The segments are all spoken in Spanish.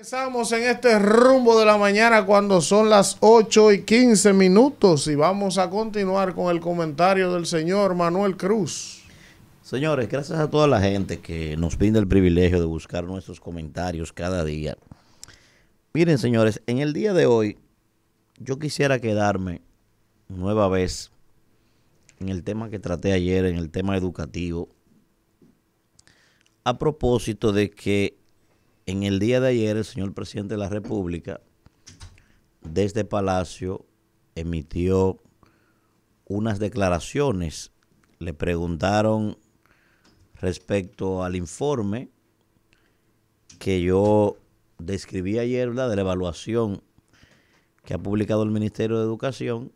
Empezamos en este rumbo de la mañana cuando son las 8 y 15 minutos y vamos a continuar con el comentario del señor Manuel Cruz. Señores, gracias a toda la gente que nos pide el privilegio de buscar nuestros comentarios cada día. Miren, señores, en el día de hoy yo quisiera quedarme nueva vez en el tema que traté ayer, en el tema educativo, a propósito de que en el día de ayer, el señor presidente de la República, desde Palacio, emitió unas declaraciones. Le preguntaron respecto al informe que yo describí ayer, de la evaluación que ha publicado el Ministerio de Educación.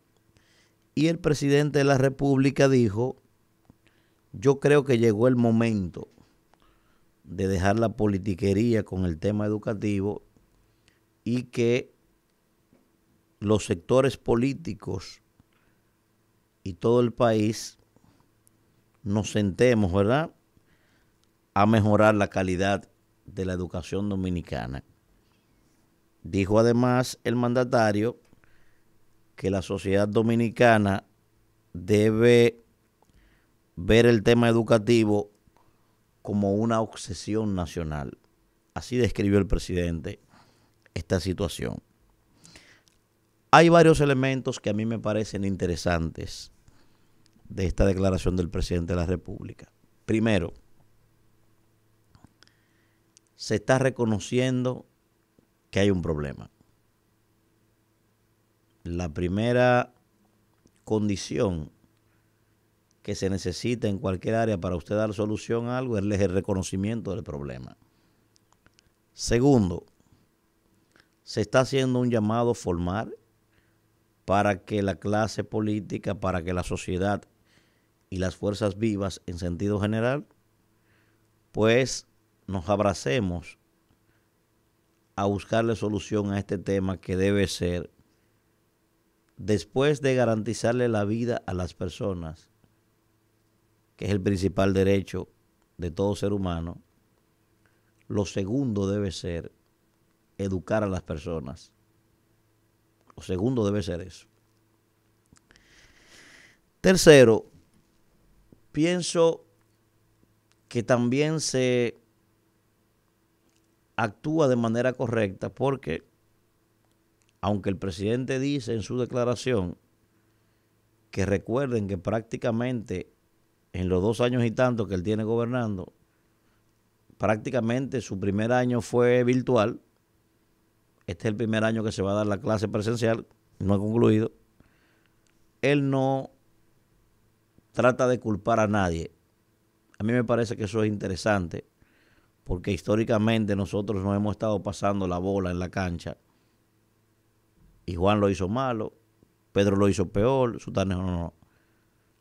Y el presidente de la República dijo, yo creo que llegó el momento de dejar la politiquería con el tema educativo y que los sectores políticos y todo el país nos sentemos, ¿verdad?, a mejorar la calidad de la educación dominicana. Dijo además el mandatario que la sociedad dominicana debe ver el tema educativo como una obsesión nacional. Así describió el presidente esta situación. Hay varios elementos que a mí me parecen interesantes de esta declaración del presidente de la República. Primero, se está reconociendo que hay un problema. La primera condición que se necesita en cualquier área para usted dar solución a algo es el reconocimiento del problema. Segundo, se está haciendo un llamado formal para que la clase política, para que la sociedad y las fuerzas vivas en sentido general, pues nos abracemos a buscarle solución a este tema que debe ser, después de garantizarle la vida a las personas, que es el principal derecho de todo ser humano, lo segundo debe ser educar a las personas. Lo segundo debe ser eso. Tercero, pienso que también se actúa de manera correcta porque aunque el presidente dice en su declaración que recuerden que prácticamente en los dos años y tanto que él tiene gobernando, prácticamente su primer año fue virtual. Este es el primer año que se va a dar la clase presencial, no ha concluido. Él no trata de culpar a nadie. A mí me parece que eso es interesante, porque históricamente nosotros nos hemos estado pasando la bola en la cancha. Y Juan lo hizo malo, Pedro lo hizo peor, su no.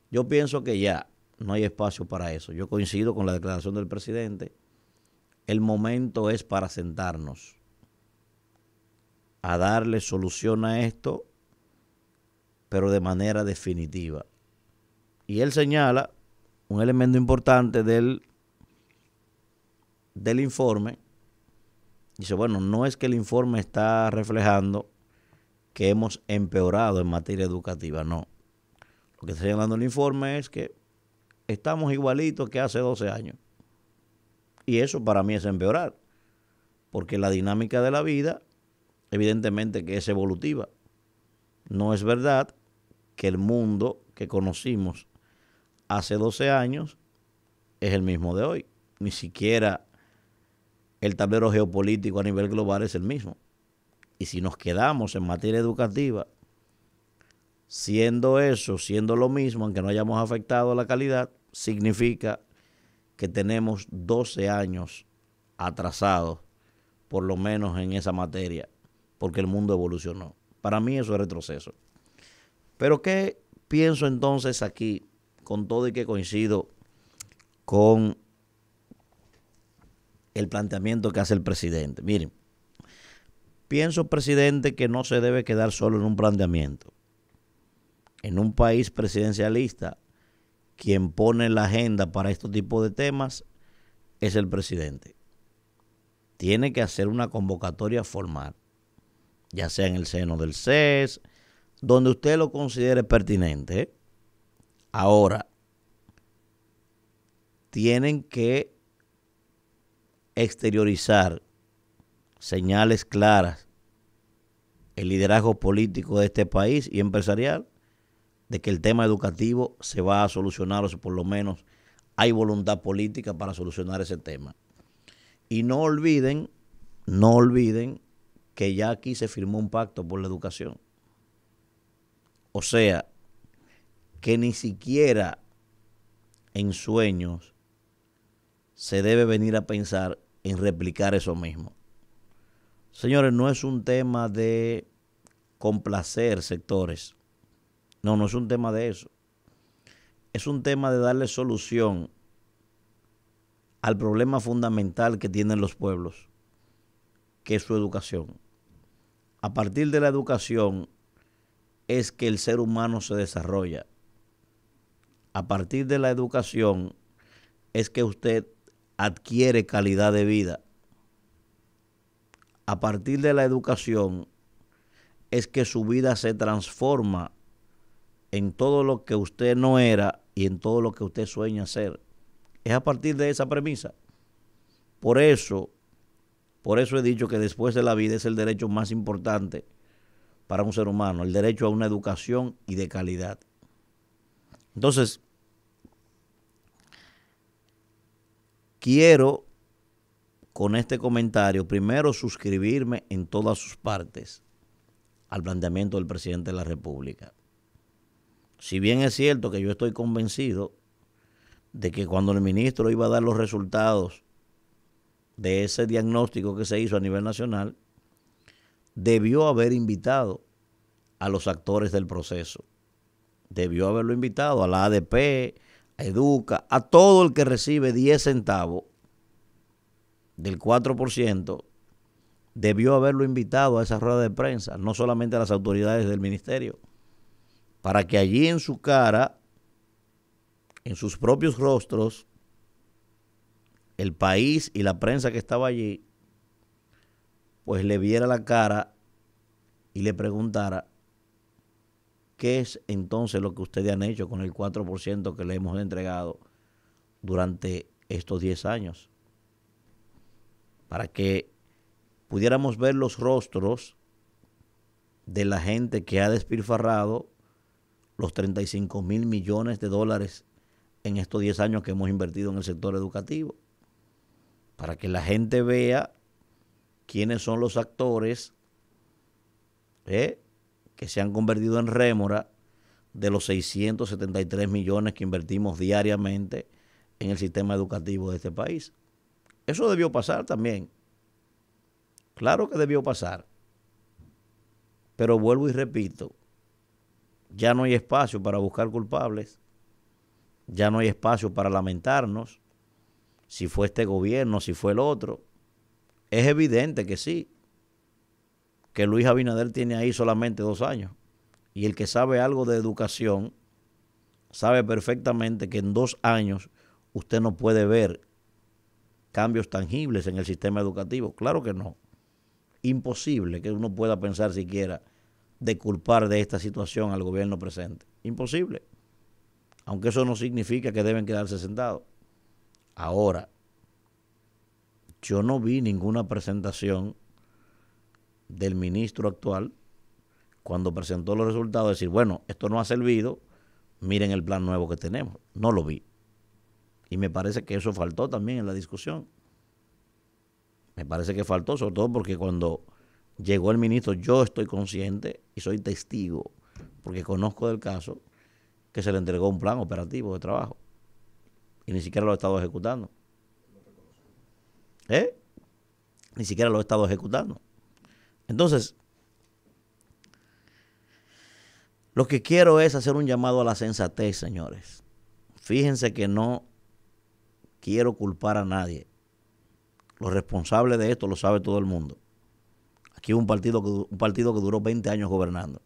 Yo pienso que ya no hay espacio para eso. Yo coincido con la declaración del presidente. El momento es para sentarnos a darle solución a esto, pero de manera definitiva. Y él señala un elemento importante del, del informe. Dice, bueno, no es que el informe está reflejando que hemos empeorado en materia educativa, no. Lo que está señalando el informe es que estamos igualitos que hace 12 años. Y eso para mí es empeorar, porque la dinámica de la vida, evidentemente que es evolutiva. No es verdad que el mundo que conocimos hace 12 años es el mismo de hoy. Ni siquiera el tablero geopolítico a nivel global es el mismo. Y si nos quedamos en materia educativa Siendo eso, siendo lo mismo, aunque no hayamos afectado la calidad, significa que tenemos 12 años atrasados, por lo menos en esa materia, porque el mundo evolucionó. Para mí eso es retroceso. Pero ¿qué pienso entonces aquí, con todo y que coincido con el planteamiento que hace el presidente? Miren, pienso, presidente, que no se debe quedar solo en un planteamiento en un país presidencialista, quien pone la agenda para estos tipos de temas es el presidente. Tiene que hacer una convocatoria formal, ya sea en el seno del SES, donde usted lo considere pertinente. Ahora, tienen que exteriorizar señales claras el liderazgo político de este país y empresarial de que el tema educativo se va a solucionar, o si por lo menos hay voluntad política para solucionar ese tema. Y no olviden, no olviden que ya aquí se firmó un pacto por la educación. O sea, que ni siquiera en sueños se debe venir a pensar en replicar eso mismo. Señores, no es un tema de complacer sectores. No, no es un tema de eso. Es un tema de darle solución al problema fundamental que tienen los pueblos, que es su educación. A partir de la educación es que el ser humano se desarrolla. A partir de la educación es que usted adquiere calidad de vida. A partir de la educación es que su vida se transforma en todo lo que usted no era y en todo lo que usted sueña ser. Es a partir de esa premisa. Por eso, por eso he dicho que después de la vida es el derecho más importante para un ser humano, el derecho a una educación y de calidad. Entonces, quiero con este comentario primero suscribirme en todas sus partes al planteamiento del presidente de la República. Si bien es cierto que yo estoy convencido de que cuando el ministro iba a dar los resultados de ese diagnóstico que se hizo a nivel nacional, debió haber invitado a los actores del proceso. Debió haberlo invitado a la ADP, a Educa, a todo el que recibe 10 centavos del 4%, debió haberlo invitado a esa rueda de prensa, no solamente a las autoridades del ministerio para que allí en su cara, en sus propios rostros, el país y la prensa que estaba allí, pues le viera la cara y le preguntara, ¿qué es entonces lo que ustedes han hecho con el 4% que le hemos entregado durante estos 10 años? Para que pudiéramos ver los rostros de la gente que ha despilfarrado los 35 mil millones de dólares en estos 10 años que hemos invertido en el sector educativo, para que la gente vea quiénes son los actores eh, que se han convertido en rémora de los 673 millones que invertimos diariamente en el sistema educativo de este país. Eso debió pasar también. Claro que debió pasar. Pero vuelvo y repito, ya no hay espacio para buscar culpables. Ya no hay espacio para lamentarnos. Si fue este gobierno, si fue el otro. Es evidente que sí. Que Luis Abinader tiene ahí solamente dos años. Y el que sabe algo de educación sabe perfectamente que en dos años usted no puede ver cambios tangibles en el sistema educativo. Claro que no. Imposible que uno pueda pensar siquiera de culpar de esta situación al gobierno presente. Imposible. Aunque eso no significa que deben quedarse sentados. Ahora, yo no vi ninguna presentación del ministro actual cuando presentó los resultados, decir, bueno, esto no ha servido, miren el plan nuevo que tenemos. No lo vi. Y me parece que eso faltó también en la discusión. Me parece que faltó, sobre todo porque cuando llegó el ministro, yo estoy consciente y soy testigo, porque conozco del caso, que se le entregó un plan operativo de trabajo. Y ni siquiera lo ha estado ejecutando. ¿Eh? Ni siquiera lo ha estado ejecutando. Entonces, lo que quiero es hacer un llamado a la sensatez, señores. Fíjense que no quiero culpar a nadie. Los responsables de esto lo sabe todo el mundo que un partido, que, un partido que duró 20 años gobernando.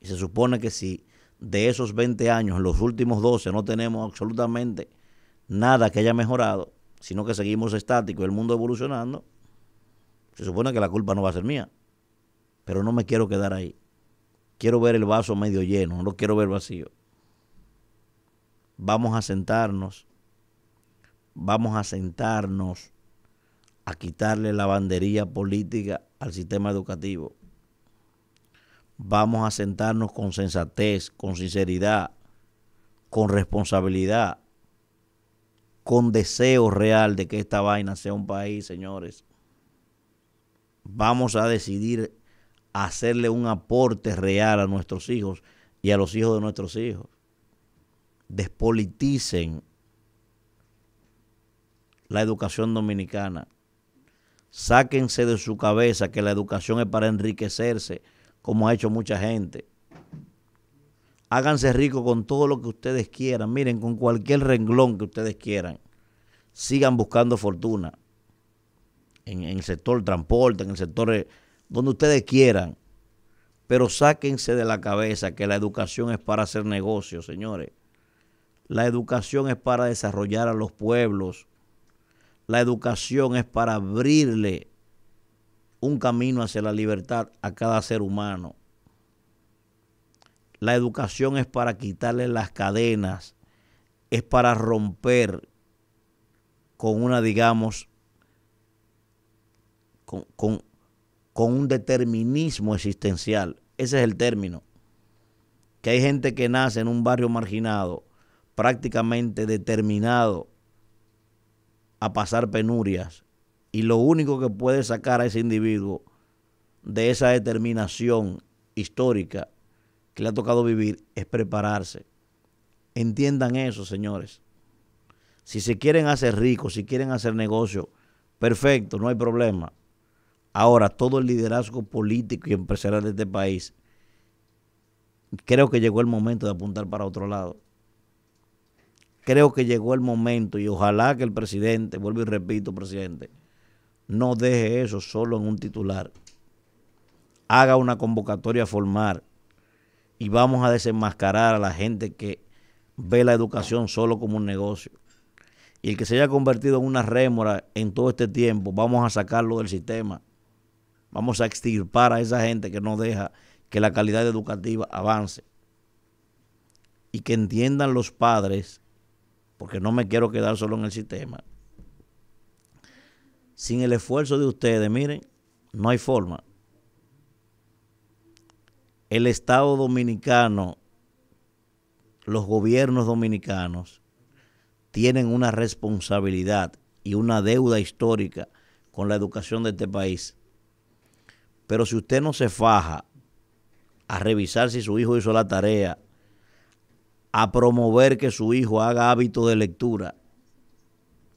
Y se supone que si de esos 20 años, en los últimos 12, no tenemos absolutamente nada que haya mejorado, sino que seguimos estáticos y el mundo evolucionando, se supone que la culpa no va a ser mía. Pero no me quiero quedar ahí. Quiero ver el vaso medio lleno, no lo quiero ver vacío. Vamos a sentarnos. Vamos a sentarnos a quitarle la bandería política al sistema educativo. Vamos a sentarnos con sensatez, con sinceridad, con responsabilidad, con deseo real de que esta vaina sea un país, señores. Vamos a decidir hacerle un aporte real a nuestros hijos y a los hijos de nuestros hijos. Despoliticen la educación dominicana. Sáquense de su cabeza que la educación es para enriquecerse, como ha hecho mucha gente. Háganse ricos con todo lo que ustedes quieran. Miren, con cualquier renglón que ustedes quieran. Sigan buscando fortuna. En, en el sector transporte, en el sector eh, donde ustedes quieran. Pero sáquense de la cabeza que la educación es para hacer negocios, señores. La educación es para desarrollar a los pueblos. La educación es para abrirle un camino hacia la libertad a cada ser humano. La educación es para quitarle las cadenas, es para romper con una, digamos, con, un determinismo existencial. Ese es el término. Que hay gente que nace en un barrio marginado, prácticamente determinado a pasar penurias y lo único que puede sacar a ese individuo de esa determinación histórica que le ha tocado vivir es prepararse. Entiendan eso, señores. Si se quieren hacer ricos, si quieren hacer negocio, perfecto, no hay problema. Ahora, todo el liderazgo político y empresarial de este país, creo que llegó el momento de apuntar para otro lado creo que llegó el momento y ojalá que el presidente, vuelvo y repito, presidente, no deje eso solo en un titular. Haga una convocatoria formal y vamos a desenmascarar a la gente que ve la educación solo como un negocio. Y el que se haya convertido en una rémora en todo este tiempo, vamos a sacarlo del sistema. Vamos a extirpar a esa gente que no deja que la calidad educativa avance. Y que entiendan los padres porque no me quiero quedar solo en el sistema. Sin el esfuerzo de ustedes, miren, no hay forma. El Estado dominicano, los gobiernos dominicanos, tienen una responsabilidad y una deuda histórica con la educación de este país. Pero si usted no se faja a revisar si su hijo hizo la tarea, a promover que su hijo haga hábito de lectura,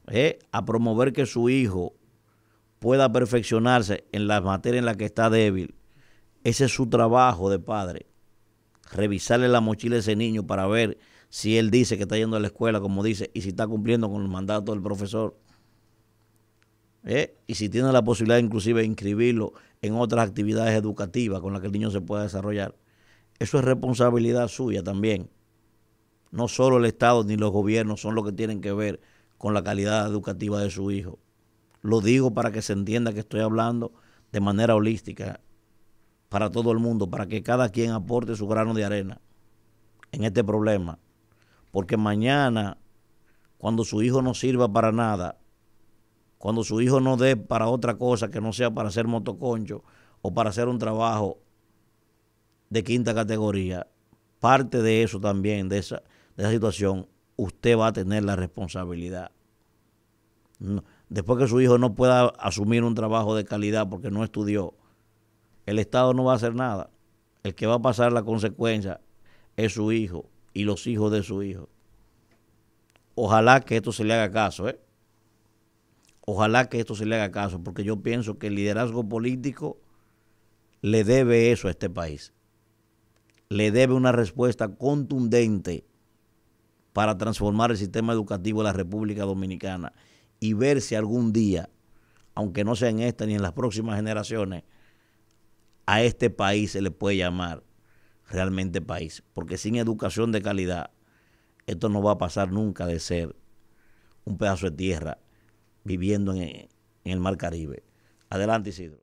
¿eh? a promover que su hijo pueda perfeccionarse en la materia en la que está débil. Ese es su trabajo de padre. Revisarle la mochila a ese niño para ver si él dice que está yendo a la escuela, como dice, y si está cumpliendo con el mandato del profesor. ¿Eh? Y si tiene la posibilidad inclusive de inscribirlo en otras actividades educativas con las que el niño se pueda desarrollar. Eso es responsabilidad suya también no solo el Estado ni los gobiernos son los que tienen que ver con la calidad educativa de su hijo. Lo digo para que se entienda que estoy hablando de manera holística para todo el mundo, para que cada quien aporte su grano de arena en este problema. Porque mañana, cuando su hijo no sirva para nada, cuando su hijo no dé para otra cosa que no sea para ser motoconcho o para hacer un trabajo de quinta categoría, parte de eso también, de esa, de esa situación, usted va a tener la responsabilidad. después que su hijo no pueda asumir un trabajo de calidad porque no estudió, el Estado no va a hacer nada. El que va a pasar la consecuencia es su hijo y los hijos de su hijo. Ojalá que esto se le haga caso, ¿eh? Ojalá que esto se le haga caso, porque yo pienso que el liderazgo político le debe eso a este país. Le debe una respuesta contundente para transformar el sistema educativo de la República Dominicana y ver si algún día, aunque no sea en esta ni en las próximas generaciones, a este país se le puede llamar realmente país. Porque sin educación de calidad, esto no va a pasar nunca de ser un pedazo de tierra viviendo en, el Mar Caribe. Adelante, Isidro.